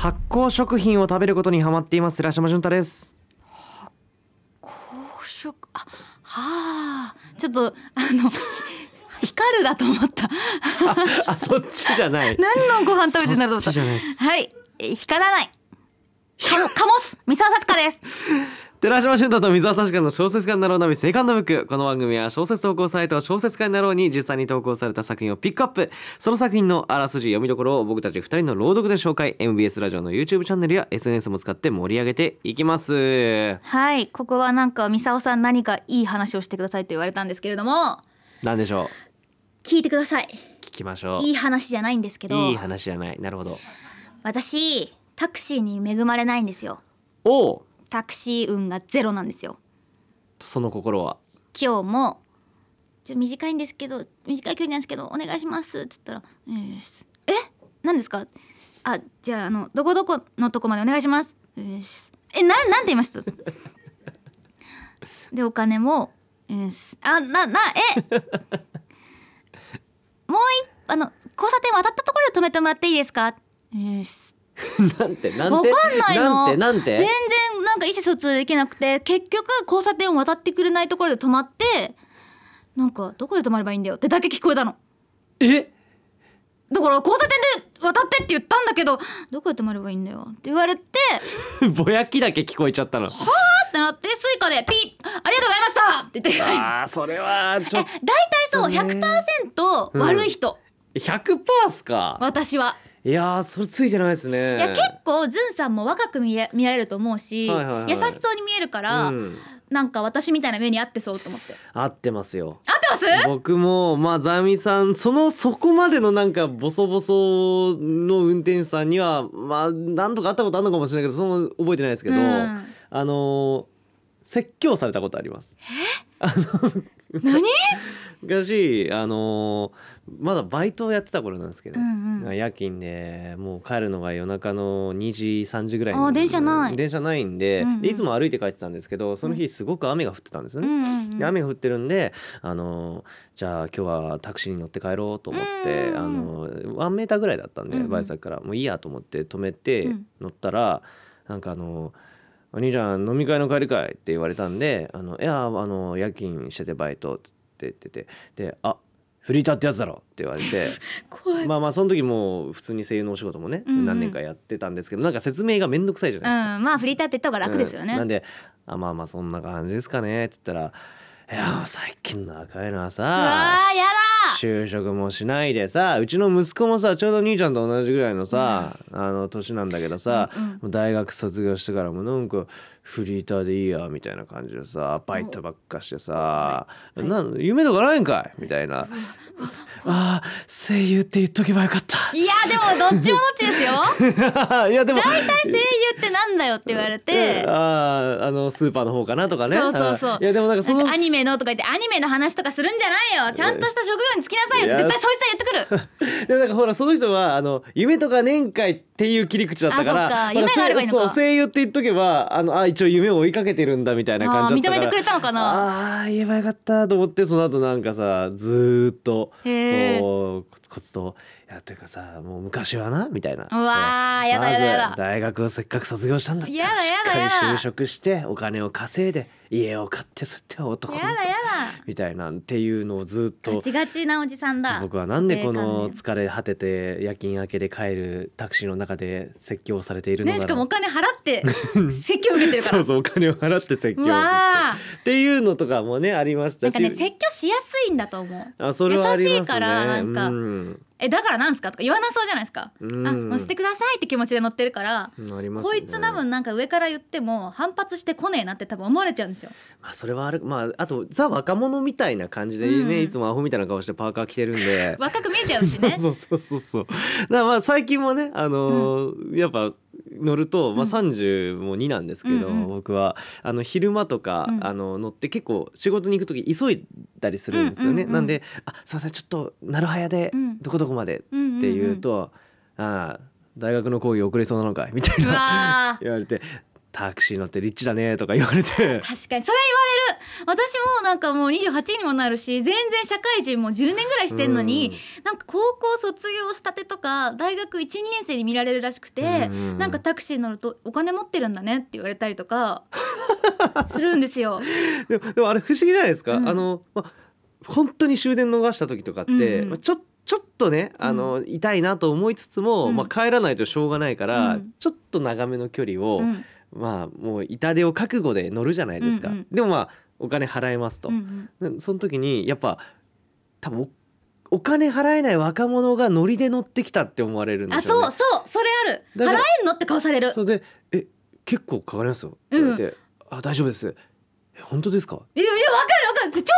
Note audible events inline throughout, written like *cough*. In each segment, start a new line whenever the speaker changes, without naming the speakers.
発酵食品を食べることにハマっています浦島潤太です発
酵食あはあちょっとあの光るだと思った
*laughs* あそっちじゃない何のご飯食べてんだと思った
はい光らないカモカモス三沢幸香です
寺島俊太と水浅志かの小説家になろうなみセカンドブック。この番組は小説投稿サイト小説家になろうに実際に投稿された作品をピックアップ。その作品のあらすじ読みどころを僕たち2人の朗読で紹介。MBS ラジオの YouTube チャンネルや SNS も使って盛り上げていきます。
はい、ここはなんか三沢さん何かいい話をしてくださいと言われたんですけれども。何でしょう聞いてください。
聞きましょう。いい
話じゃないんですけど。いい
話じゃない。なるほど。
私、タクシーに恵まれないんですよ。おタクシー運がゼロなんですよ
その心は
今日もちょ短いんですけど短い距離なんですけどお願いしますっつったら「えー、え何ですかあじゃああのどこどこのとこまでお願いします」えー、えななんて言いました *laughs* でお金も「えー、あななえ *laughs* もう一あの交差点渡ったところで止めてもらっていいですか?」えー、
*laughs* なんてなんてわかんないの全然
なんか意思疎通できなくて結局交差点を渡ってくれないところで止まってなんかどこで止まればいいんだよってだけ聞こえたのえだから交差点で渡ってって言ったんだけどどこで止まればいいんだよって言われて
*laughs* ぼやきだけ聞こえちゃったのは
あってなってスイカでピッありがとうございましたって言ってあ
あそれはちょっ
と大体そう100%悪い人、
うん100%っすか私はいやそれついてないですね。いや結
構ずんさんも若く見え見られると思うし、はいはいはい、優しそうに見えるから、うん、なんか私みたいな目に合ってそうと思って。
合ってますよ。合ってます？僕もまあザミさんそのそこまでのなんかボソボソの運転手さんにはまあ何とか会ったことあるのかもしれないけどその覚えてないですけど、うん、あの説教されたことあります。あの何 *laughs* 昔あのまだバイトをやってた頃なんですけど、うんうん、夜勤でもう帰るのが夜中の2時3時ぐらいあ電車ない電車ないんでうんうん、でいつも歩いて帰ってたんですけどその日すごく雨が降ってたんですよね、うんうんうん、雨が降ってるんであのじゃあ今日はタクシーに乗って帰ろうと思って、うんうん、あの1メーターぐらいだったんで、うんうん、バイサーからもういいやと思って止めて乗ったら、うん、なんかあの「お兄ちゃん飲み会の帰りかい?」って言われたんで「あのいやあの夜勤しててバイト」って言っててで「あフリーターってやつだろ」って言われて *laughs* まあまあその時も普通に声優のお仕事もね、うんうん、何年かやってたんですけどなんか説明が面倒くさいじゃない
ですか。うん、まあフリーターって言った方が楽ですよね。うん、なん
であ「まあまあそんな感じですかね」って言ったら「いや最近の赤いのはさ」うわやだ就職もしないでさうちの息子もさちょうど兄ちゃんと同じぐらいのさ、あの年なんだけどさ、大学卒業してからもなんかフリーターでいいやみたいな感じでさバイトばっかしてさ「なん夢とかないんかい!」みたいな「*laughs* ああ声優って言っとけばよかった」
いやでもどっちもどっちです
よ *laughs* いやでも大体
声優ってなんだよって言われて *laughs*
あああのスーパーの方かなとかねそうそうそういやで
もなんかそのアニメのとか言ってアニメの話とかするんじゃないよちゃんとした職業に就きなさいよって絶対そいつは言
ってくるでもなんかほらその人はあの夢とか年会ってっていう切り口だったからあ夢があればいいのか声優って言っとけばあのあ一応夢を追いかけてるんだみたいな感じだったから認めてくれたのかなああ言えばよかったと思ってその後なんかさずーっとこうコツコツと「やというかさもう昔はなみたいなわあやだやだやだ大学をせっかく卒業したんだったらしっかり就職してお金を稼いで家を買ってそって男やだやだみたいなっていうのをずっとガチガ
チなおじさんだ僕
はなんでこの疲れ果てて夜勤明けで帰るタクシーの中で説教されているのだろう、ね、しかも
お金払って *laughs* 説教受けてるからそう
そうお金を払って説教わっていうのとかもねありましたしなんかね説
教しやすいんだと思うあそれはありますね優しいからなんか、うんえだからなんすかとか言わなそうじゃないですか、
うん、あ乗せて
くださいって気持ちで乗ってるから、
ね、こいつ多
分なんか上から言っても反発してこねえなって多分思われちゃうんですよ。
まあ、それはある、まあ、あとザ若者みたいな感じでね、うん、いつもアホみたいな顔してパーカー着てるんで *laughs* 若く見えちゃうしね *laughs* そうそうそうそうだまあ最近もねあのーうん、やっぱ乗ると、まあ、30も2なんですけど、うん僕はあの昼間とか、うん、あの乗って結構仕事に行く時急いだりするんですよね。なんで「あすいませんちょっとなるはやで、どこどこまで」って言うと「ああ大学の講義遅れそうなのかい」みたいな *laughs* 言われてタクシー乗ってリッチだねとか言われて確かにそ
れ私もなんかもう28にもなるし全然社会人も10年ぐらいしてんのに、うん、なんか高校卒業したてとか大学12年生に見られるらしくて、うん、なんかタクシー乗ると「お金持ってるんだね」って言われたりとか *laughs* するんですよ。
でもでもあれ不思議じゃないですか、うん、あの、ま、本当に終電逃した時とかって、うん、ちょっとちょっとねあの、うん、痛いなと思いつつも、うん、まあ、帰らないとしょうがないから、うん、ちょっと長めの距離を、まあもう痛手を覚悟で乗るじゃないですか。でもまあお金払いますと、うんうん、その時にやっぱ多分お金払えない若者がノリで乗ってきたって思われるんで、ね、あそう
そうそれある払えんのって顔されるそ
れでえ結構かかりますよって言われて、うん、あ大丈夫です本当ですかい
やいやわかるわかる超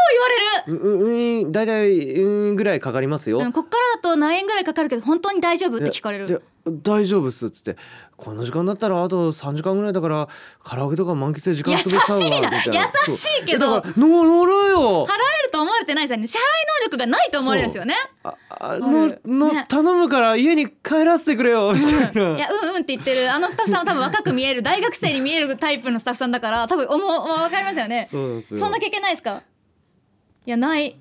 言われるうんうんだいたいうんぐらいかかりますよ、うん、こっか
らだと何円ぐらいかかるけど本当に大丈夫って聞かれる
大丈夫っすっつってこの時間だったらあと三時間ぐらいだからカラオケとか満喫で時間過ごしたわ優しいな優しいけど乗ろよ払
えると思われてないさに支払い能力がないと思われるんですよねあ
あうもう頼むから家に帰らせてくれよみたいな、い
やうんうんって言ってるあのスタッフさんは多分若く見える大学生に見えるタイプのスタッフさんだから多分思う分かりますよねそ
うなんですよそんな
経験ないですかいやない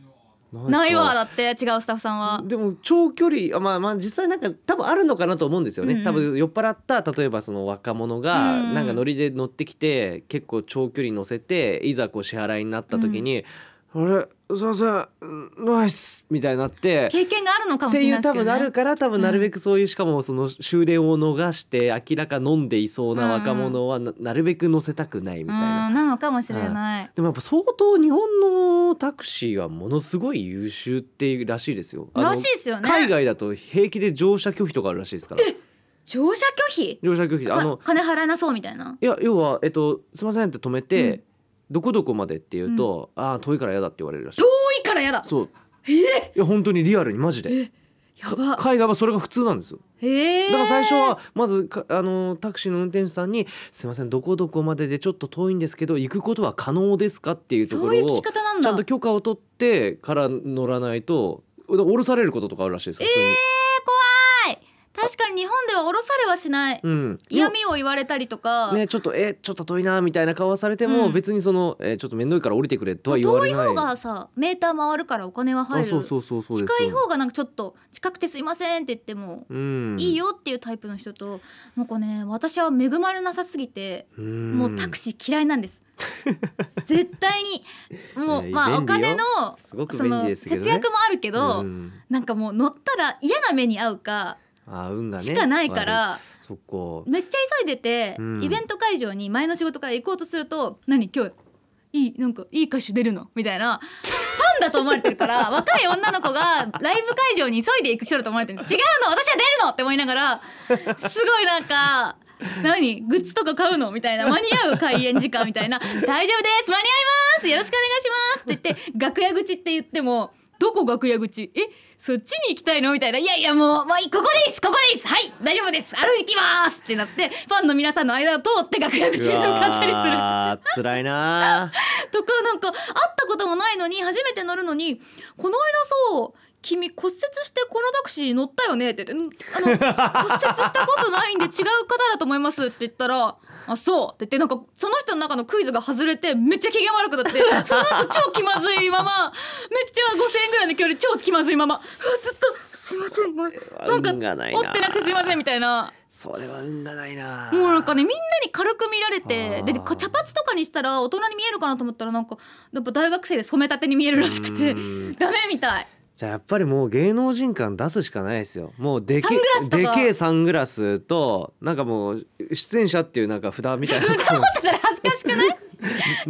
なないわだ
って違うスタッフさんは
でも長距離あまあまあ実際なんか多分あるのかなと思うんですよね、うんうん多分酔っ払った例えばその若者がなんか乗りで乗ってきて結構長距離乗せていざこう支払いになった時に、あれ先んナイスみたいになって経
験があるのかもしれない、ね、っていう多分なるか
ら多分なるべくそういう、うん、しかもその終電を逃して明らか飲んでいそうな若者はな,、るべく乗せたくないみた
いな、うん、なのかもしれない、うん、
でもやっぱ相当日本のタクシーはものすごい優秀っていうらしいですよらしいですよね海外だと平気で乗車拒否とかあるらしいですから
乗車拒否
乗車拒否あの
金払えなそうみたいな
いや要はえっとすいませんって止めて、どこどこまでっていうと、ああ遠いから嫌だって言われるらしい遠いからやだそうえいや本当にリアルにマジでやば海外はそれが普通なんですよえだから最初はまずかあのタクシーの運転手さんに「すいませんどこどこまででちょっと遠いんですけど行くことは可能ですか?」っていうところ聞を方なんちゃんと許可を取ってから乗らないと降ろされることとかあるらしいです普通に。えー
確かに日本では降ろされはしない、うん、嫌味を言われたりとか
ねちょっとえちょっと遠いなみたいな顔されても、うん、別にその、えちょっと面倒いから降りてくれとは言われない遠い方が
さメーター回るからお金は入るそうそうそうそう近い方がなんかちょっと近くてすいませんって言っても、う
ん、いいよ
っていうタイプの人となんかね私は恵まれなさすぎて
もうタク
シー嫌いなんです *laughs* 絶対にもうまあお金のその節約もあるけど、なんかもう乗ったら嫌な目に遭うか
あ運がねしかないからそこ
めっちゃ急いでて、うん、イベント会場に前の仕事から行こうとすると「何今日いいなんかいい歌手出るの?」みたいなファンだと思われてるから *laughs* 若い女の子がライブ会場に急いで行く人だと思われてるんです違うの私は出るのって思いながらすごいなんか。何グッズとか買うのみたいな間に合う開演時間みたいな「大丈夫です間に合いますよろしくお願いします」って言って楽屋口って言ってもどこ楽屋口えそっちに行きたいのみたいないやいやもう、まあ、ここですここですはい大丈夫です歩きますってなってファンの皆さんの間を通って楽屋口に向かったりする
あ辛いな
*laughs* とかなんか会ったこともないのに初めて乗るのにこの間そう君骨折してこのタクシー乗ったよねってあの骨折
したことない
んで違う方だと思いますって言ったらあそうって言ってなんかその人の中のクイズが外れてめっちゃ機嫌悪くなって *laughs* その後超気まずいままめっちゃ5,000円ぐらいの距離超気まずいままうわずっとすいませんもう
なんか持ってなくてすいま
せんみたいな。それは運がないなもうなんかねみんなに軽く見られてで茶髪とかにしたら大人に見えるかなと思ったらなんかやっぱ大学生で染めたてに見えるらしくてダメみたい
じゃあやっぱりもう芸能人感出すしかないですよもうでけでけえサングラスとなんかもう出演者っていうなんか札みたいな札持ってたら恥ずかし
くない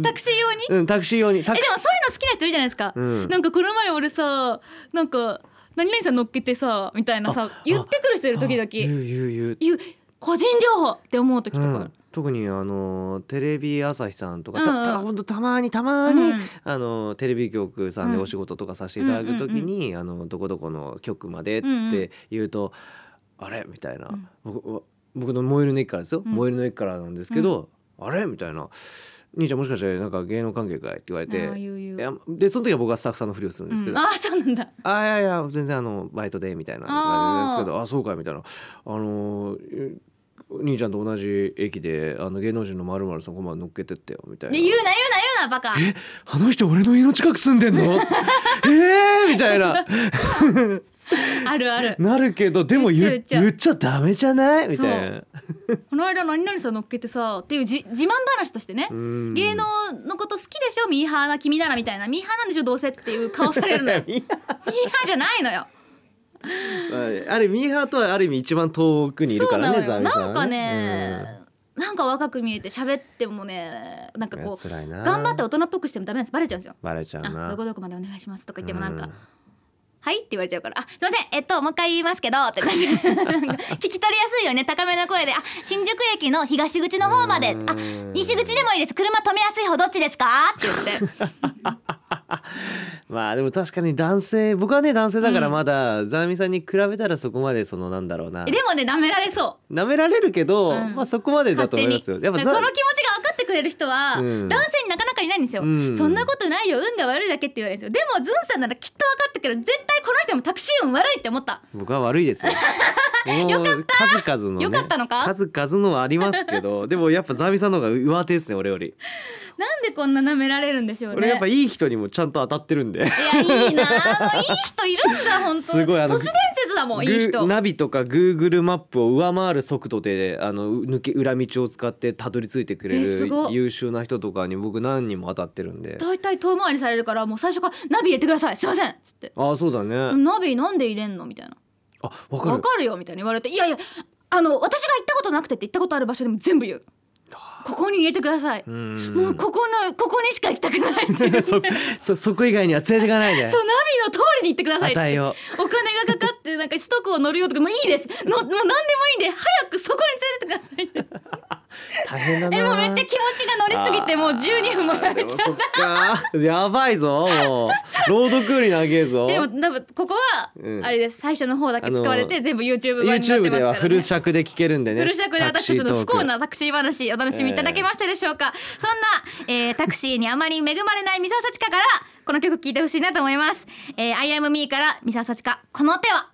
*laughs* タクシー用に、う
ん、タクシー用にえでもそういうの
好きな人いるじゃないですか、うん、なんかこの前俺さなんか何々さん乗っけてさみたいなさ言ってくる人いる時々言
う言う言う
個人情報って思う時とか、うん
特にあのテレビ朝日さんとか、たたたまにたまに、うん、あのテレビ局さんでお仕事とかさせていただく時に、あのどこどこの局までって言うと、あれみたいな、僕僕の燃えるの駅からですよ、燃えるの駅からなんですけど、あれみたいな。兄ちゃんもしかしてなんか芸能関係かいって言われてでその時は僕はスタッフさんのふりをするんですけど、うん、あそうなんだあいやいや全然あのバイトでみたいなですけどあそうかみたいなあの兄ちゃんと同じ駅であの芸能人のまるまるさんこま乗っけてってよみたいな。言うな
言うな言うなバカ。え
あの人俺の家の近く住んでんの？*laughs* ええみたいな。*laughs* あるある。なるけどでも言っ言っちゃダメじゃないみたいな。
この間何々さん乗っけてさっていうじ自慢話としてね芸能のこと好きでしょミーハーな君ならみたいなミーハーなんでしょどうせっていう顔されるのよ。*laughs* ミーハーじゃないのよ。
あれミーハーとはある意味一番遠くにいるからね。なんかね、
うん、なんか若く見えて喋ってもね、なんかこう頑張って大人っぽくしてもダメです。バレちゃうんですよ。
バレちゃうな。どこど
こまでお願いしますとか言ってもなんか。うんはいって言われちゃうから、あ、すみません、えっと、もう一回言いますけど、って感じ。聞き取りやすいよね、高めの声で、あ、新宿駅の東口の方まで、あ、西口でもいいです、車止めやすい方どっちですかって言っ
て。まあでも確かに男性僕はね男性だからまだ、ザーミさんに比べたらそこまでそのなんだろうなで
もね舐められそ
う舐められるけど、うんまあそこまでだと思いますよやも、っぱこの気持ち
が分かってくれる人は、うん男性になかなかいないんですよ、うんそんなことないよ運が悪いだけって言われるんですよでもズンさんならきっと分かってくど、る絶対この人もタクシー運悪いって思った
僕は悪いですよよかった数々のねよかったのか数々のはありますけどでもやっぱザーミさんの方が上手ですね俺より
なんでこんな舐められるんでしょうね俺やっぱ
いい人にもちゃんと当たってるんでいやいいない
い人いるんだ本当すごいあの都市伝説だもんいい人ナ
ビとかグーグルマップを上回る速度であの抜け裏道を使ってたどり着いてくれる優秀な人とかに僕何人も当たってるんで
大体遠回りされるからもう最初からナビ入れてくださいすいませんっつっ
てああそうだねナ
ビなんで入れんのみたいな
あわかるわか
るよみたいに言われていやいやあの私が行ったことなくてって行ったことある場所でも全部言うここに入れてください。
も
うここのここにしか行きたくな
い *laughs* そ。そそこ以外には連れてかないで。*laughs* そ
うナビの通りに行ってください。お金がかかってなんか首都高乗るよとかもいいです。のもう何でもいいんで早くそこに連れてってください。
大変だなえもうめっち
ゃ気持ちが乗りすぎてもう12分もやめちゃ
ったやばいぞもう朗読より長えぞでも
多分ここはあれです、最初の方だけ使われて全部 YouTube 版になってますから、ね、ではフル
尺で聞けるんでねフル尺で私の不幸な
タクシー話お楽しみいただけましたでしょうか、そんな、えー、タクシーにあまり恵まれない三沢幸香からこの曲聴いてほしいなと思います、えー、I am me から三沢幸香この手は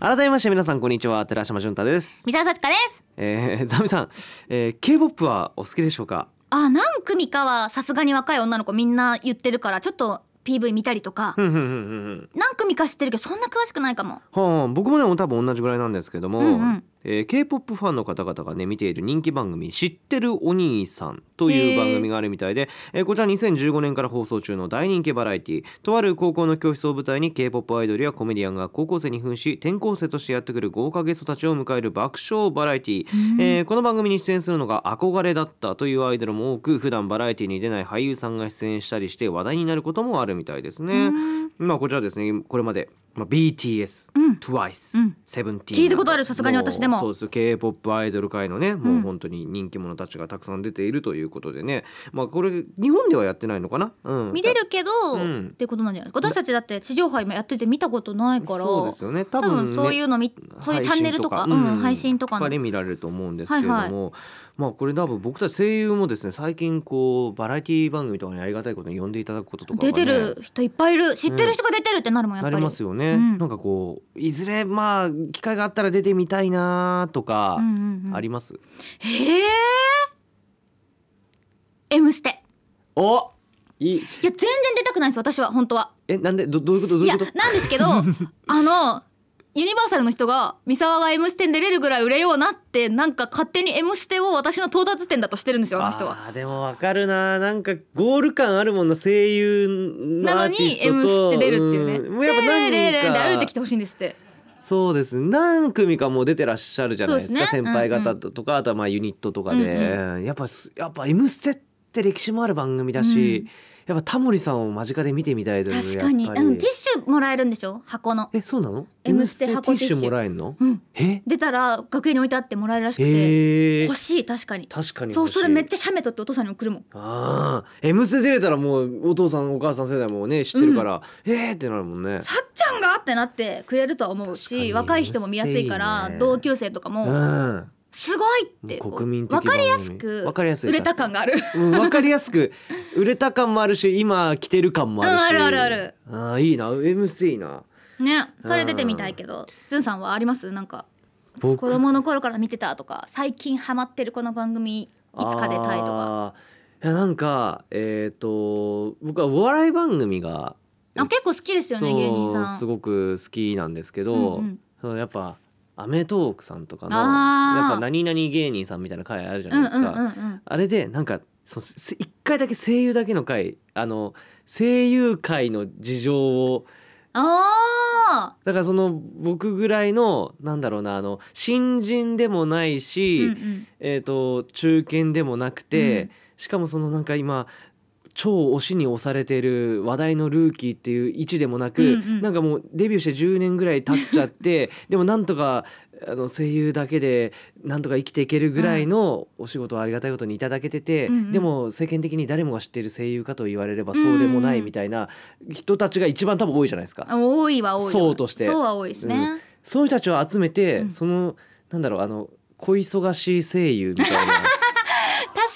改めまして皆さんこんにちは寺島潤太です三
沢幸子です
えー、ザミさん、えー、K-POP はお好きでしょうか
あ何組かはさすがに若い女の子みんな言ってるからちょっと PV 見たりとか
何
組か知ってるけどそんな詳しくないかも
はあ、僕もね多分同じぐらいなんですけども、うんうんえー、K-POP ファンの方々がね見ている人気番組「知ってるお兄さん」という番組があるみたいで、えー、こちら2015年から放送中の大人気バラエティとある高校の教室を舞台に K-POP アイドルやコメディアンが高校生に扮し転校生としてやってくる豪華ゲストたちを迎える爆笑バラエティ、えー、この番組に出演するのが憧れだったというアイドルも多く普段バラエティに出ない俳優さんが出演したりして話題になることもあるみたいですね。まあこちらですねこれまでまあ、BTS、うん、TWICE、うん、セブンティ聞いたことあるさすがに私でもそうです K-POP アイドル界のね、もう本当に人気者たちがたくさん出ているということでねまあこれ日本ではやってないのかな、うん、見れる
けど、うん、ってことなんじゃない私たちだって地上波今やってて見たことないからそうですよ
ね多分、ね、そういうのみ
そういうチャンネルとか配信とか,、うん、配信とかね
見られると思うんですけれども、はいはいまあこれ多分僕たち声優もですね最近こうバラエティ番組とかにありがたいことに呼んでいただくこととか、ね、出てる
人いっぱいいる知ってる人が出てるってなるもんやっぱり、うなります
よね、うん、なんかこういずれまあ機会があったら出てみたいなとかあります、うんうんうん、へえ M ステおいいや
全然出たくないです私は本当は
えなんでどどういうこといとな
んですけどあのユニバーサルの人が三沢が M ステに出れるぐらい売れようなってなんか勝手に M ステを私の到達点だとしてるんですよあの人は
あでもわかるななんかゴール感あるもんな声優なのに M ステ出るっていうねうもうやっぱ何人かで歩いてきてほしいんですってそうです何組かもう出てらっしゃるじゃないですか、ね、先輩方とか、うんうん、あとはまあユニットとかで、うんうん、やっぱやっぱ M ステって歴史もある番組だし、うんやっぱタモリさんを間近で見てみたいです確かに、うん、ティッシ
ュもらえるんでしょ箱のえそうなの M ステ箱ティッシュもらえるの、うん、え出たら学園に置いてあってもらえるらしくて欲しい確かに確かにそうそれめっちゃ写メ撮ってお父さんに送るもん
ああ M ステ出れたらもうお父さんお母さん世代もね知ってるから、うえーってなるもんねさっ
ちゃんがってなってくれるとは思うし若い人も見やすいから、同級生とかも、うんすごいって
国民分かりやすく分かりやすい売れた
感がある、う分
かりやすく売れた感もあるし今着てる感もあるし、うん、あるあるあるあいいな MC な
ねそれ出てみたいけどずんさんはありますなんか子供の頃から見てたとか最近ハマってるこの番組いつか出たいと
かいやなんかえっ、ー、と僕はお笑い番組が
あ結構好きですよね芸人さんす
ごく好きなんですけど、うんうん、やっぱアメトーークさんとかのなんか何々芸人さんみたいな回あるじゃないですか、あれでなんかそ1回だけ声優だけの回あの声優界の事情を
あ
だからその僕ぐらいのなんだろうなあの新人でもないし、うんうん、えーと、と中堅でもなくて、うん、しかもそのなんか今超推しに押されてる話題のルーキーっていう位置でもなく、うんうん、なんかもうデビューして10年ぐらい経っちゃって *laughs* でもなんとかあの声優だけでなんとか生きていけるぐらいのお仕事をありがたいことにいただけてて、うんうん、でも世間的に誰もが知っている声優かと言われればそうでもないみたいな人たちが一番多分多いじゃないですか。
多いは多いそうとしてそうは多いですね、うん、
そういう人たちを集めて、うん、そのなんだろうあの小忙しい声優みたいな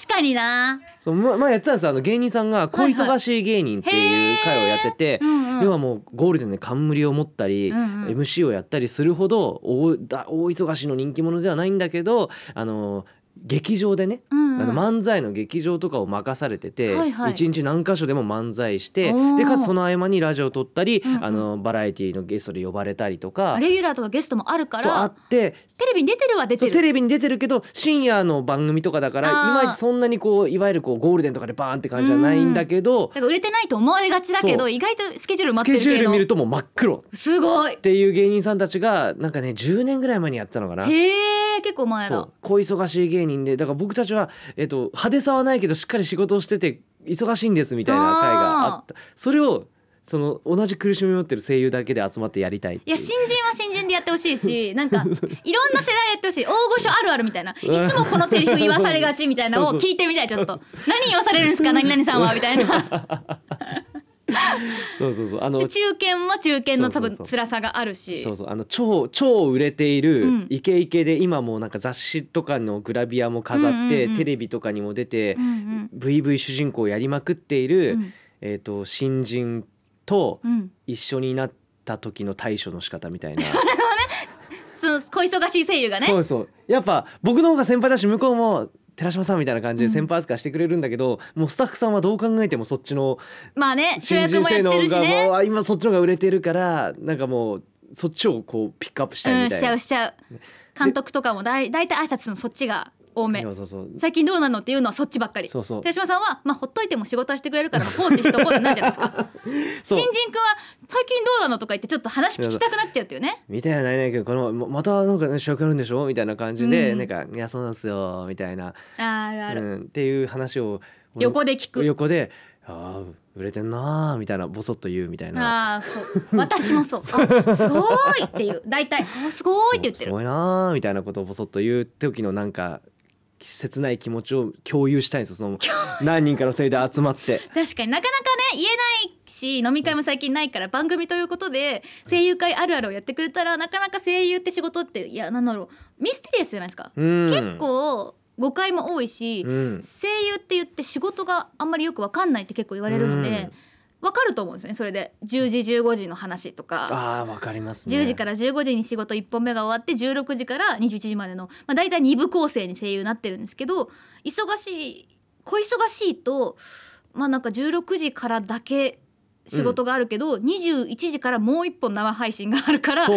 確かになそう前、ま、やってたんですあの芸人さんが「小忙しい芸人」っていう回をやってて、はいはい要はもうゴールデンで冠を持ったり、うんうん、MC をやったりするほど大大忙しの人気者ではないんだけどあの劇場でね、うんうん、あの漫才の劇場とかを任されてて、はいはい、一日何箇所でも漫才してでかつその合間にラジオを撮ったり、うんうん、あのバラエティーのゲストで呼ばれたりとかレ
ギュラーとかゲストもあるからあってテレビに出てるは出てるテレ
ビに出てるけど深夜の番組とかだからいまいちそんなにこういわゆるこうゴールデンとかでバーンって感じじゃないんだけど、うん、だ
から売れてないと思われがちだけど意外とスケジュール待ってるスケジュール見
るともう真っ黒すごいっていう芸人さんたちがなんかね10年ぐらい前にやったのかな。へー
結構前だ
小忙しい芸人でだから僕たちは、えっと、派手さはないけどしっかり仕事をしてて忙しいんですみたいな回があったそれをその同じ苦しみを持ってる声優だけで集まってやりたいいや
新人は新人でやってほしいし *laughs* なんかいろんな世代でやってほしい大御所あるあるみたいないつもこのセリフ言わされがちみたいなのを聞いてみたいちょっと何言わされるんですか何々さんはみたいな
*laughs* *laughs* そうそうそうあの中
堅は中堅の多分辛さがあるしそ
うそうあの超超売れているイケイケで今もなんか雑誌とかのグラビアも飾って、テレビとかにも出て、うんうん、VV 主人公やりまくっている、うん、えーと、新人と一緒になった時の対処の仕方みたいな。*laughs* それはね
その小忙しい声優がねそう
そうやっぱ僕の方が先輩だし向こうも寺島さんみたいな感じで先輩扱いしてくれるんだけど、うん、もうスタッフさんはどう考えてもそっちの
まあね主役もやってるしね
もう今そっちのが売れてるからなんかもうそっちをこうピックアップしたいみたいな、うん、しちゃうしちゃう監督
とかもだい大体挨拶のそっちが多めそうそう最近どうなのっていうのはそっちばっかりそうそう寺島さんは、まあ、ほっといても仕事はしてくれるから放置しとこうってなんじゃないですか *laughs* 新人君は最近どうなのとか言ってちょっと話聞きたくなっちゃうっていうね
みたいなないないけどこのまたなんか仕役やるんでしょみたいな感じで、うん、なんか「いやそうなんですよ」みたいな
あるある、う
ん、っていう話を横で聞く横で「ああ売れてんなみたいなボソッと言うみたい
なあそう *laughs* 私もそうすごいっていう大体すごいって言ってるすご
いなみたいなことをボソッと言う時のなんか切ない気持ちを共有したいんですその何人かのせいで集まって *laughs*
確かになかなかね言えないし飲み会も最近ないから番組ということで声優会あるあるをやってくれたらなかなか声優って仕事っていやなんだろうミステリアスじゃないですか、
結
構誤解も多いし、声優って言って仕事があんまりよく分かんないって結構言われるので。分かると思うんですよねそれで10時15時の話とか
あ分かります、ね、10時から
15時に仕事1本目が終わって16時から21時までの、まあ、大体2部構成に声優なってるんですけど忙しい小忙しいとまあなんか16時からだけ仕事があるけど、うん、21時からもう一本生配信があるから朝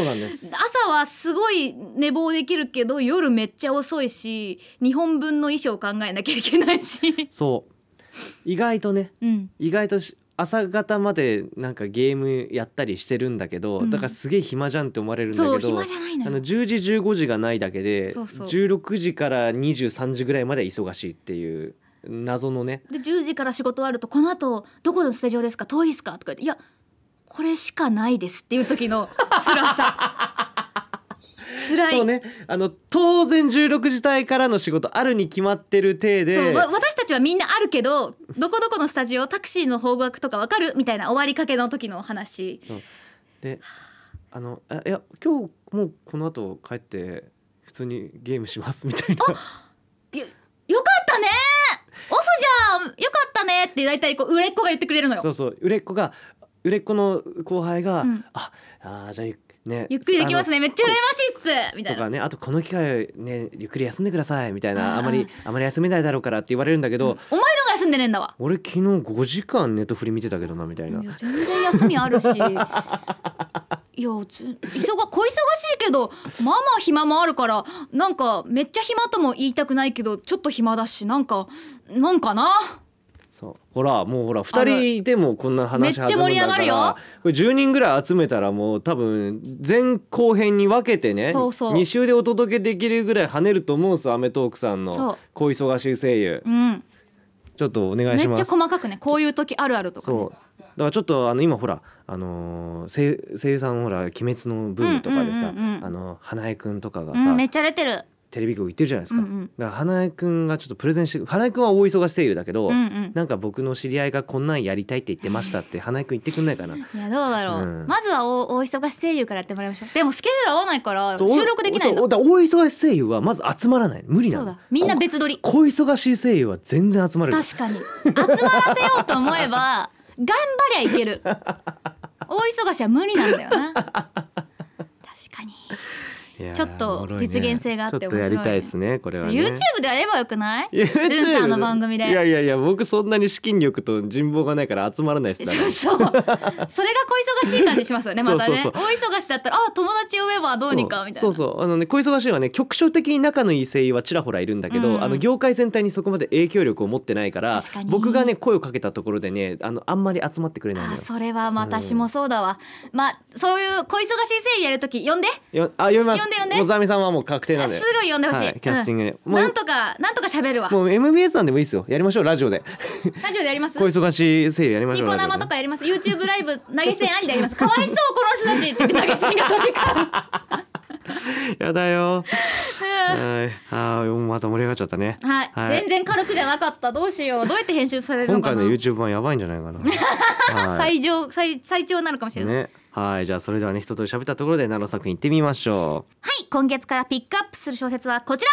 はすごい寝坊できるけど夜めっちゃ遅いし2本分の衣装を考えなきゃいけないし
そう意外とね、うん、意外と朝方までなんかゲームやったりしてるんだけど、うん、だからすげえ暇じゃんって思われるんだけどあの10時15時がないだけでそうそう16時から23時ぐらいまで忙しいっていう謎のね
で10時から仕事あるとこの後どこのスタジオですか遠いですかとか言っていやこれしかないですっていう時の辛さ *laughs* 辛いそ
うねあの当然16時台からの仕事あるに決まってる体で私
ちはみんなあるけどどこどこのスタジオタクシーの方角とかわかるみたいな終わりかけの時の話。
うん、であのあいや今日もうこの後帰って普通にゲームしますみたいな。
よよかったねオフじゃんよかったねって大体こう売れっ子が言ってくれるのよ。そう
そう売れっ子が売れっ子の後輩が「うん、ああじゃあゆっね、ゆっくりできますね
めっちゃ羨ましいっすみたいな。と
かねあとこの機会ねゆっくり休んでくださいみたいなあまりあまり休めないだろうからって言われるんだけど、うん、お
前のが休んでねえんだわ
俺昨日5時間ネットフリ見てたけどなみたいな。い
全然休みあるし *laughs* いや忙小忙しいけどまあまあ暇もあるからなんかめっちゃ暇とも言いたくないけどちょっと暇だしなんかなんかな。
そうほらもうほら2人いてもこんな話弾むんだからめっちゃ盛り上がるよこ10人ぐらい集めたらもう多分前後編に分けてねそうそう2週でお届けできるぐらい跳ねると思うんですアメトーク』さんの小忙しい声優。うんちょっとお願いします。めっちゃ細
かくね、こういう時あるあるとか、
ね、だからちょっとあの今ほらあのー、声声優さんほら鬼滅のブームとかでさ、あの花江くんとかがさ、うん、めっちゃ出てる。テレビ局行ってるじゃないですか,、うんうん、だから花江君がちょっとプレゼンして花江君は大忙し声優だけど、うんうん、なんか僕の知り合いがこんなんやりたいって言ってましたって *laughs* 花江君言ってくんないかない
やどうだろう、うん、まずは大大忙し声優からやってもらいましょうでもスケジュール合わないから収録できないんだ大
忙し声優はまず集まらない無理なだ
みんな別撮り小
忙しい声優は全然集まる確
かに集まらせようと思えば *laughs* 頑張りゃいける大忙しは無理なんだよな確か
にちょっと実現性があって面白い、ね,、ねやりたいですねこれは、ね、YouTube
でやればよくない y o u さんの番組でいやい
やいや僕そんなに資金力と人望がないから集まらないです *laughs* そうそうそれが小
忙しい感じしますよね *laughs* またね大忙しだったらあ友達呼べばどうにかみたいなそうそ
うあのね小忙しいはね局所的に仲のいい声優はちらほらいるんだけど、うん、あの業界全体にそこまで影響力を持ってないから僕がね声をかけたところでねあのあんまり集まってくれないそ
れは私もそうだわ、うん、まあそういう小忙しい声優やるとき呼んで
よあ呼びますんで呼んでもうザさんはもう確定なんですぐ呼んでほしい、はい、キャスティングで、うん、なんと
かなんとか喋るわも
う MBS さんでもいいですよやりましょうラジオで
ラジオでやります小
忙しい声優やりましょうニコ生と
かやります YouTube ライブ投げ銭ありでやりますかわいそうこの人たちって投げ銭が飛び交う
やだよ。はい、ああ、また盛り上がっちゃったね。はい、はい、全
然軽くじゃなかった。どうしよう、どうやって編集されるのかな。今
回の YouTube 版やばいんじゃないかな。*laughs* はい、最
上、最、最長なるかもしれない。
ね、はいじゃあそれではね一通り喋ったところで奈良作品行ってみましょう
はい今月からピックアップする小説はこちら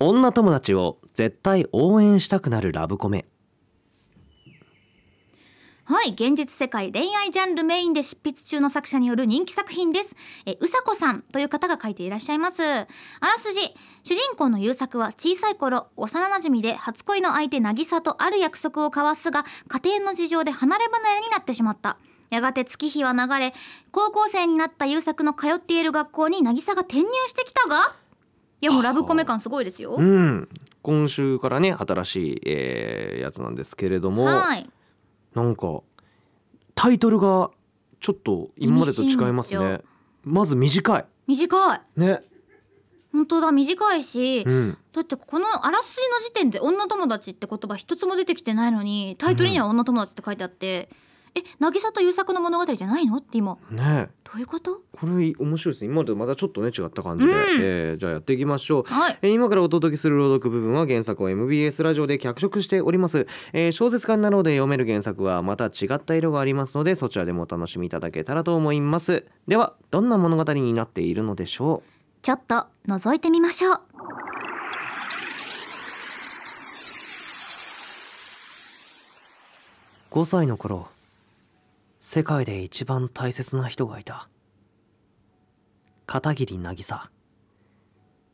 女友達を絶対応援したくなるラブコメ
はい現実世界恋愛ジャンルメインで執筆中の作者による人気作品ですえうさこさんという方が書いていらっしゃいますあらすじ主人公の優作は小さい頃幼なじみで初恋の相手渚とある約
束を交わすが家庭の事情で離れ離れになってしまったやがて月日は流れ
高校生になった優作の通っている学校に渚が転入してきたがいやもうラブコメ感すごいですよ、う
ん、今週からね新しい、えー、やつなんですけれども、はい、なんかタイトルがちょっと今までと違いますねまず短い短いね
本当だ短いし、うん、だってこのあらすじの時点で「女友達」って言葉一つも出てきてないのにタイトルには「女友達」って書いてあって、うえ渚と優作の物語じゃないのって今
ねどういうことこれ面白いですね今までまたちょっとね違った感じで、うん、えー、じゃあやっていきましょう、はい、えー、今からお届けする朗読部分は原作を MBS ラジオで脚色しております、えー、小説家になろうで読める原作はまた違った色がありますのでそちらでもお楽しみいただけたらと思いますではどんな物語になっているのでしょう
ちょっと覗いてみましょう
5歳の頃世界で一番大切な人がいた片桐渚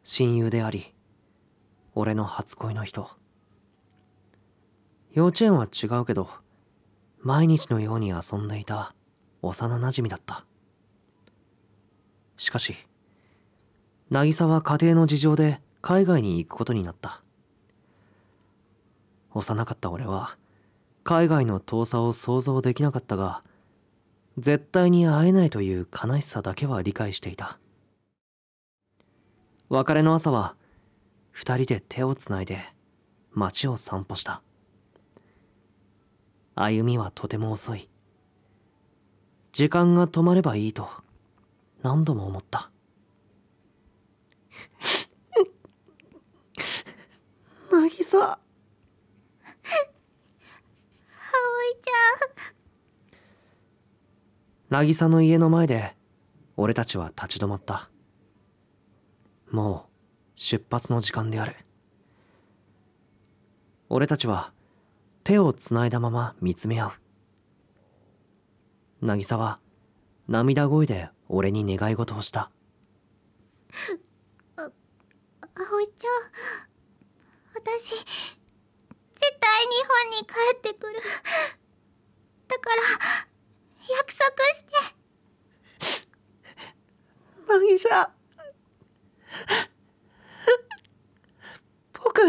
親友であり俺の初恋の人幼稚園は違うけど毎日のように遊んでいた幼なじみだったしかし渚は家庭の事情で海外に行くことになった幼かった俺は海外の遠さを想像できなかったが絶対に会えないという悲しさだけは理解していた別れの朝は2人で手をつないで街を散歩した歩みはとても遅い時間が止まればいいと何度も思った渚 *laughs* 葵ちゃん渚の家の前で俺たちは立ち止まったもう出発の時間である俺たちは手をつないだまま見つめ合う渚は涙声で俺に願い事をした
あ葵ちゃん私絶対日本に帰ってくるだから約束して
マギさん僕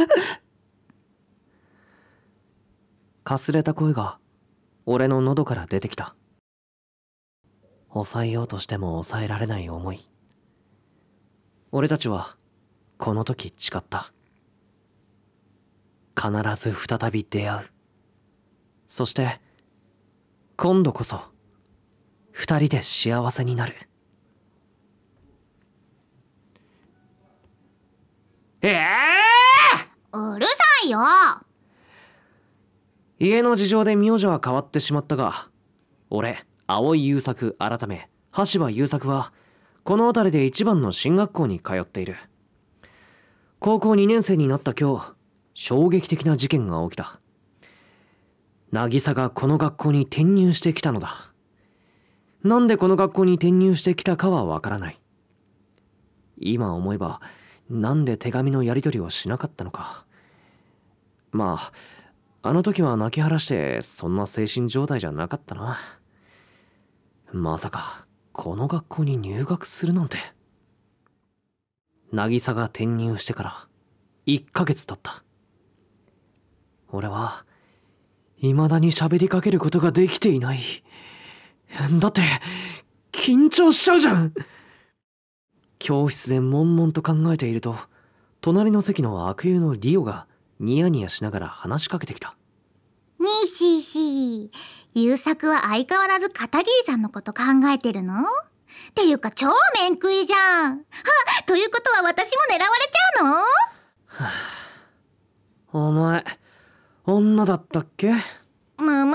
かすれた声が俺の喉から出てきた抑えようとしても抑えられない思い俺たちはこの時誓った必ず再び出会うそして今度こそ2人で幸せになるええ
ー、うるさいよ
家の事情で名字は変わってしまったが俺青井優作改め橋場優作はこの辺りで一番の進学校に通っている高校2年生になった今日衝撃的な事件が起きた渚がこの学校に転入してきたのだなんでこの学校に転入してきたかはわからない今思えばなんで手紙のやり取りをしなかったのかまああの時は泣き晴らしてそんな精神状態じゃなかったなまさかこの学校に入学するなんて渚が転入してから1ヶ月経った俺は未だに喋りかけることができていないだって緊張しちゃうじゃん教室で悶々と考えていると隣の席の悪友のリオがニヤニヤしながら話しかけてきた
にしし優作は相変わらず片桐さんのこと考えてるのっていうか超面食いじゃんはということは私も狙われちゃうの、は
あ、お前女だったっけ
むむ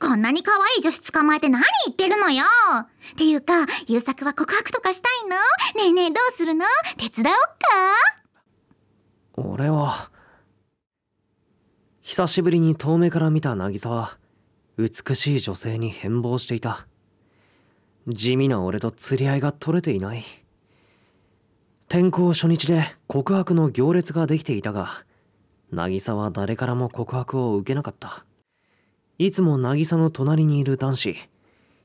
こんなに可愛い女子捕まえて何言ってるのよっていうか、優作は告白とかしたいのねえねえどうするの手伝おっ
か俺は、久しぶりに遠目から見た渚は、美しい女性に変貌していた。地味な俺と釣り合いが取れていない。転校初日で告白の行列ができていたが、渚は誰からも告白を受けなかった。いつも渚の隣にいる男子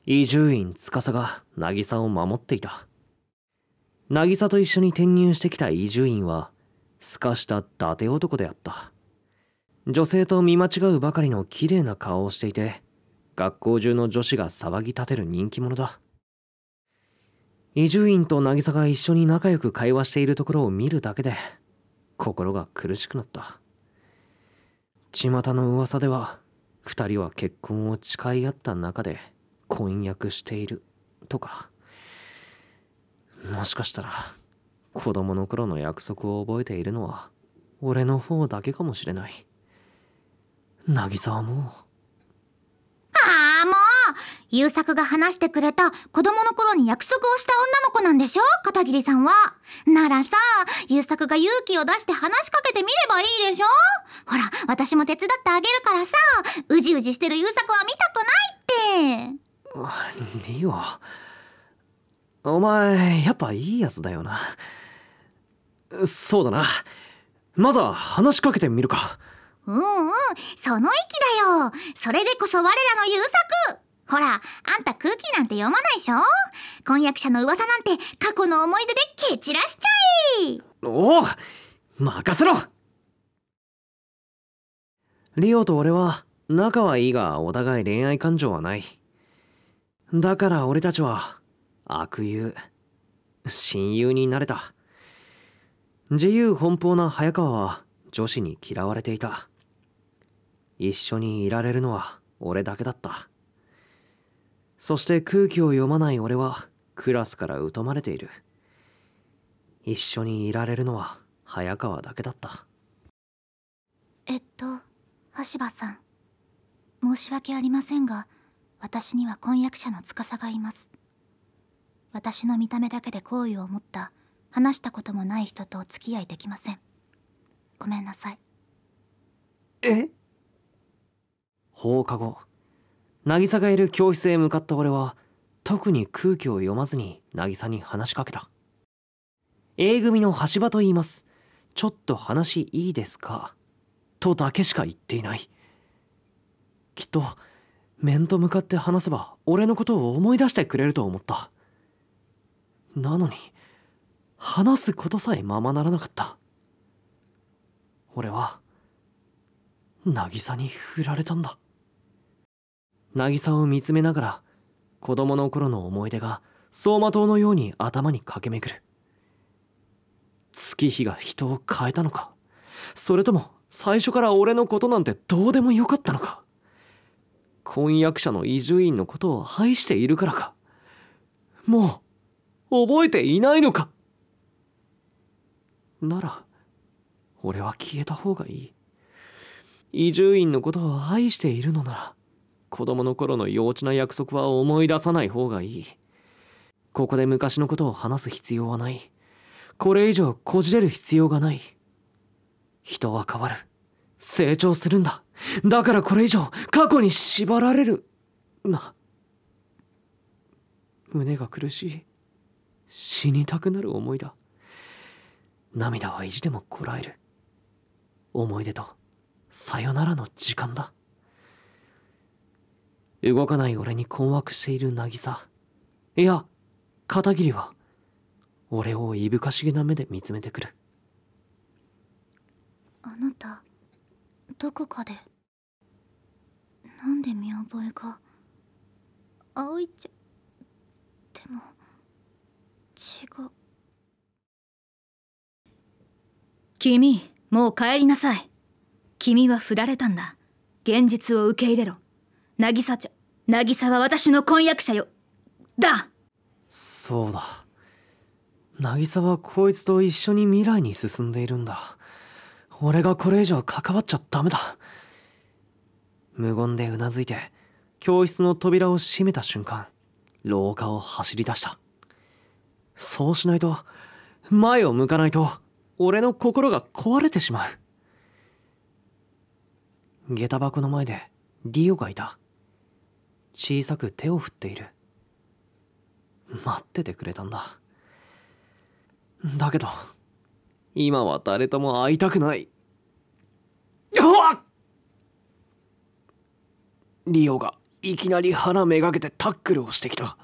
伊集院司が渚を守っていた渚と一緒に転入してきた伊集院はすかした伊達男であった女性と見間違うばかりの綺麗な顔をしていて学校中の女子が騒ぎ立てる人気者だ伊集院と渚が一緒に仲良く会話しているところを見るだけで心が苦しくなった巷の噂では2人は結婚を誓い合った中で婚約しているとかもしかしたら子供の頃の約束を覚えているのは俺の方だけかもしれない渚はもう
優作が話してくれた子供の頃に約束をした女の子なんでしょ片桐さんは。ならさ、優作が勇気を出して話しかけてみればいいでしょほら、私も手伝ってあげるからさ、うじうじしてる優作は見たくな
いって。リオ、お前、やっぱいいやつだよな。そうだな。まずは話しかけてみるか。
うんうん、その息だよ。それでこそ我らの優作ほら、あんた空気なんて読まないでしょ婚約者の噂なんて過去の思い出で蹴散らしちゃい
おお任せろリオと俺は仲はいいがお互い恋愛感情はない。だから俺たちは悪友、親友になれた。自由奔放な早川は女子に嫌われていた。一緒にいられるのは俺だけだった。そして空気を読まない俺はクラスから疎まれている一緒にいられるのは早川だけだった
えっと橋場さん申し訳ありませんが私には婚約者の司がいます私の見た目だけで好意を持った話したこともない人とお付き合いできませんごめんなさいえ
放課後渚がいる教室へ向かった俺は特に空気を読まずに渚に話しかけた A 組の橋場と言いますちょっと話いいですかとだけしか言っていないきっと面と向かって話せば俺のことを思い出してくれると思ったなのに話すことさえままならなかった俺は渚に振られたんだ渚を見つめながら子供の頃の思い出が走馬灯のように頭に駆け巡る月日が人を変えたのかそれとも最初から俺のことなんてどうでもよかったのか婚約者の伊集院のことを愛しているからかもう覚えていないのかなら俺は消えた方がいい伊集院のことを愛しているのなら子供の頃の幼稚な約束は思い出さない方がいいここで昔のことを話す必要はないこれ以上こじれる必要がない人は変わる成長するんだだからこれ以上過去に縛られるな胸が苦しい死にたくなる思いだ涙は意地でもこらえる思い出とさよならの時間だ動かない俺に困惑している渚いや片桐は俺をいぶかしげな目で見つめてくる
あなたどこかでなんで見覚えが葵ちゃんでも違う
君もう帰りなさい君は振られたんだ現実を受け入れろ渚ちゃ渚は私の婚約者よだ
そうだ渚はこいつと一緒に未来に進んでいるんだ俺がこれ以上関わっちゃダメだ無言でうなずいて教室の扉を閉めた瞬間廊下を走り出したそうしないと前を向かないと俺の心が壊れてしまう下駄箱の前でディオがいた小さく手を振っている待っててくれたんだだけど今は誰とも会いたくないリオがいきなり腹めがけてタックルをしてきた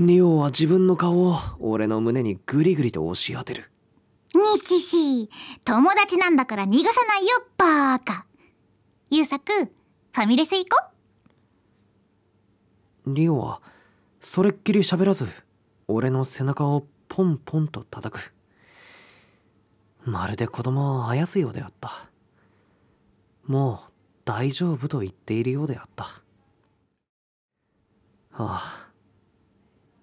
リオは自分の顔を俺の胸にグリグリと押し当てるに
しし友達なんだから逃がさないよバーカ優作ファミレス行こう
リオはそれっきり喋らず俺の背中をポンポンと叩くまるで子供をあやすようであったもう大丈夫と言っているようであったああ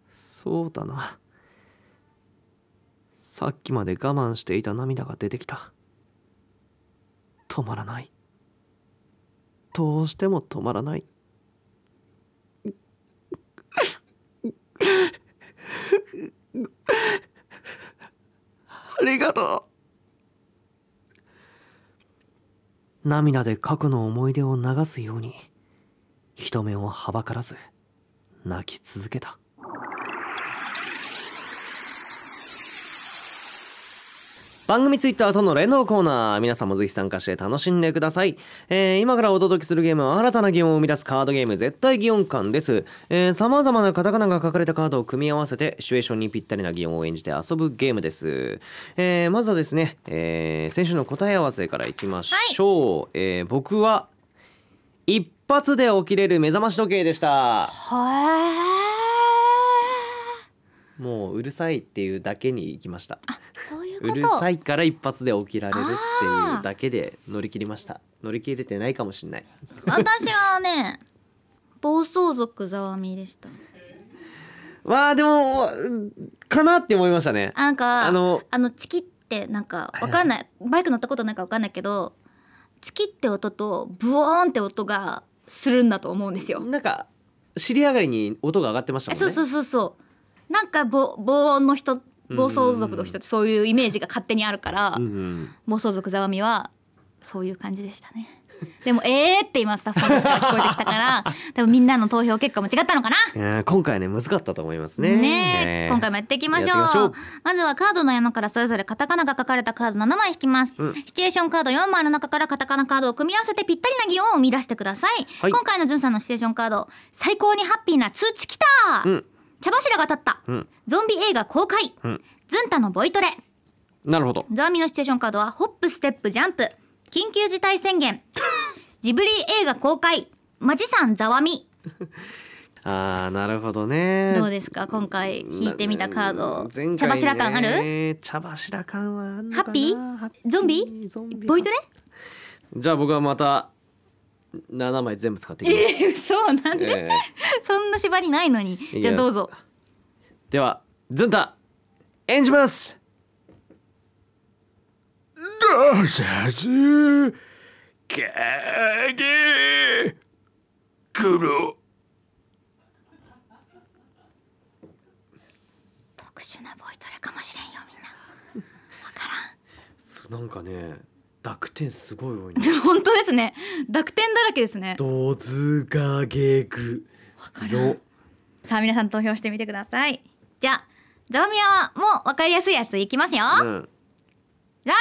そうだなさっきまで我慢していた涙が出てきた止まらないどうしても止まらないあ
りがとう
涙で過去の思い出を流すように人目をはばからず泣き続けた番組ツイッターとの連動コーナー皆さんもぜひ参加して楽しんでください、えー、今からお届けするゲームは新たな疑問を生み出すカードゲーム絶対擬音感ですさまざまなカタカナが書かれたカードを組み合わせてシチュエーションにぴったりな疑音を演じて遊ぶゲームです、えー、まずはですね、えー、先週の答え合わせからいきましょう、はい、えー、僕は一発で起きれる目覚まし時計でしたもううるさいっていうだけに行きましたあそううるさいから一発で起きられるっていうだけで乗り切りました乗り切れてないかもしれない
私はね暴走族ざわみでした
わあでもかなって思いましたねな
んかあのあのチキってなんかわかんないバイク乗ったことなんかわかんないけどチキって音とブオーンって音がするんだと思うんですよなんか
尻上がりに音が上がってましたもんねそうそうそ
うそうなんかぼ防音の人暴走族の人ってそういうイメージが勝手にあるから、うん暴走族ざわみはそういう感じでしたね。でもえーって今スタッフさんたちから聞こえてきたから *laughs* 多分みんなの投票結果も違ったのか
な今回ね難かったと思いますねね、今回もやっていきましょう
まずはカードの山からそれぞれカタカナが書かれたカード7枚引きます、うん、シチュエーションカード4枚の中からカタカナカードを組み合わせてぴったりな擬音を生み出してください、はい、今回のじゅんさんのシチュエーションカード最高にハッピーな通知きた、う
ん
茶
柱が立った、うん、ゾンビ映画公開、うん、ズンタのボイトレなるほどザワミのシチュエーションカードはホップステップジャンプ緊急事態宣言 *laughs* ジブリ映画公開マジさんザワミ
*laughs* あーなるほどねどうで
すか今回引いてみたカード、ね、茶柱感あ
る茶柱感は
ハッピーゾンビボイトレ
じゃあ僕はまた7枚全部使ってきま
す。えー、そうなんで、えー、そんな縛りないのに。じゃあどうぞ。
では、ズンタ演じます。どうさず、か
げ、黒。特殊なボイトレかもしれんよみんな。
わからん。*laughs* なんかね。濁点すごい多い、ね、
*laughs* 本当ですね濁点だらけですね
どずがげぐ
さあ皆さん投票してみてくださいじゃあザワミヤはもう分かりやすいやついきますよ、うん、ラミ演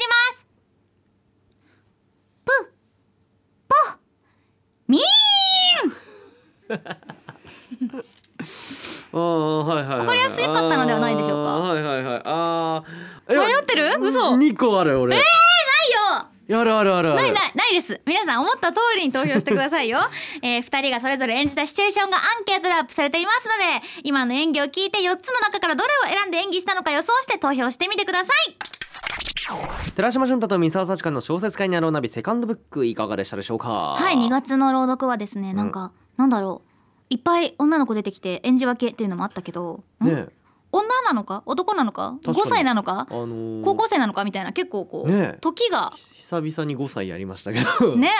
じますぷ
ぽみーん *laughs* ああはいはい、はい、かりやすかったのではないでしょうか。はいはいはい。ああ迷
ってる？嘘。二
個ある俺。えーあるあるあるないない
ないです皆さん思った通りに投票してくださいよ、*laughs* えー、2人がそれぞれ演じたシチュエーションがアンケートでアップされていますので今の演技を聞いて4つの中からどれを選んで演技したのか予想して投票してみてください
寺島俊太と三沢幸子の小説家にあろうナビセカンドブックいかがでしたでしょうかはい
2月の朗読はですねなんか、うん、なんだろういっぱい女の子出てきて演じ分けっていうのもあったけど、ね、女なのか男なのかか5歳なのか、
あのー、高校生
なのかみたいな結構こう、ね、時が
久々に5歳やりましたけど *laughs* ね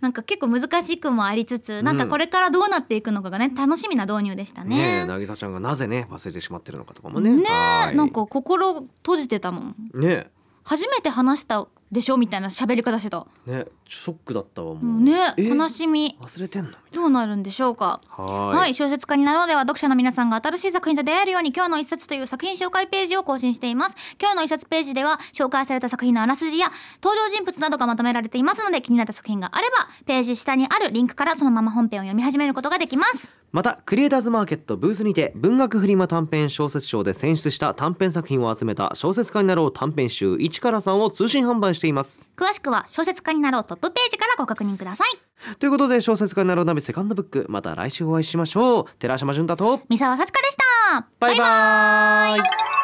なんか結構難しくもありつつ、なんかこれからどうなっていくのかがね、楽しみな導入でしたね。ね、
渚ちゃんがなぜね、忘れてしまってるのかとかもね。ね、なん
か心閉じてたもん。ね。初めて話したでしょみたいな喋り方してた
ねショックだったわもうね悲し
み忘れてんのどうなるんでしょうかはい小説家になろうでは読者の皆さんが新しい作品と出会えるように今日の一冊という作品紹介ページを更新しています今日の一冊ページでは紹介された作品のあらすじや登場人物などがまとめられていますので気になった作品があればページ下にあるリンクからそのまま本編を読み始めることができます
またクリエイターズマーケットブースにて文学フリマ短編小説賞で選出した短編作品を集めた小説家になろう短編集一から3を通信販売しています
詳しくは小説家になろうトップページからご確認ください
ということで小説家になろうナビセカンドブックまた来週お会いしましょう寺島潤太と三沢幸
子でしたバイバイ